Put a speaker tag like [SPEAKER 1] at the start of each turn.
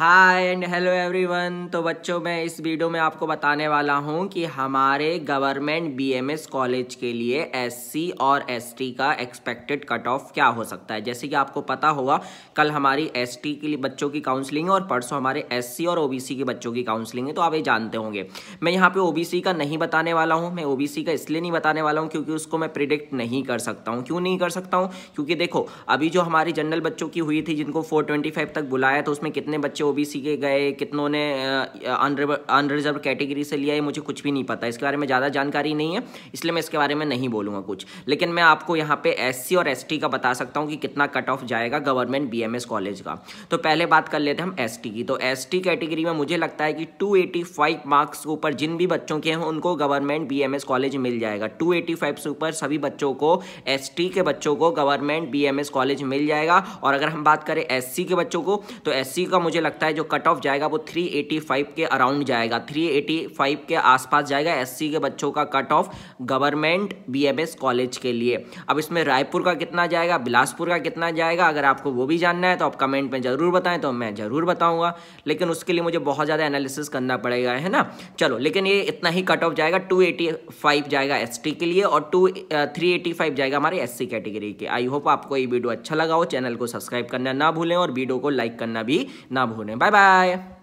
[SPEAKER 1] hi and hello everyone तो बच्चों मैं इस वीडियो में आपको बताने वाला हूं कि हमारे गवर्नमेंट बीएमएस कॉलेज के लिए एससी और एसटी का एक्सपेक्टेड कट ऑफ क्या हो सकता है जैसे कि आपको पता होगा कल हमारी एसटी के लिए बच्चों की काउंसलिंग है और परसों हमारे एससी और ओबीसी के बच्चों की काउंसलिंग है तो आप ये जानते होंगे मैं यहाँ पर ओ का नहीं बताने वाला हूँ मैं ओ का इसलिए नहीं बताने वाला हूँ क्योंकि उसको मैं प्रिडिक्ट नहीं कर सकता हूँ क्यों नहीं कर सकता हूँ क्योंकि देखो अभी जो हमारी जनरल बच्चों की हुई थी जिनको फोर तक बुलाया तो उसमें कितने बच्चे ओबीसी के गए कितनों ने अनरिजर्व कैटेगरी से लिया है मुझे कुछ भी नहीं पता इसके बारे में ज़्यादा जानकारी नहीं है इसलिए मैं इसके बारे में नहीं बोलूँगा कुछ लेकिन मैं आपको यहाँ पे एस और एस का बता सकता हूँ कि कितना कट ऑफ जाएगा गवर्नमेंट बी कॉलेज का तो पहले बात कर लेते हैं हम एस की तो एस कैटेगरी में मुझे लगता है कि टू मार्क्स के ऊपर जिन भी बच्चों के हैं उनको गवर्नमेंट बी कॉलेज मिल जाएगा टू से ऊपर सभी बच्चों को एस के बच्चों को गवर्नमेंट बी कॉलेज मिल जाएगा और अगर हम बात करें एस के बच्चों को तो एस का मुझे लगता लगता है जो कट ऑफ जाएगा वो 385 के अराउंड जाएगा 385 के आसपास जाएगा एससी के बच्चों का cut off government BMS college के लिए अब इसमें रायपुर का कितना जाएगा बिलासपुर का कितना जाएगा अगर आपको वो भी जानना है तो आप कमेंट में ज़रूर बताएं तो मैं ज़रूर बताऊँगा लेकिन उसके लिए मुझे बहुत ज़्यादा एनालिसिस करना पड़ेगा है ना चलो लेकिन ये इतना ही कट ऑफ जाएगा टू जाएगा एस के लिए और टू थ्री एटी फाइव जाएगा हमारे एस कैटेगरी के आई होप आपको ये वीडियो अच्छा लगा हो चैनल को सब्सक्राइब करना ना भूलें और वीडियो को लाइक करना भी ना भूलें 过年，拜拜。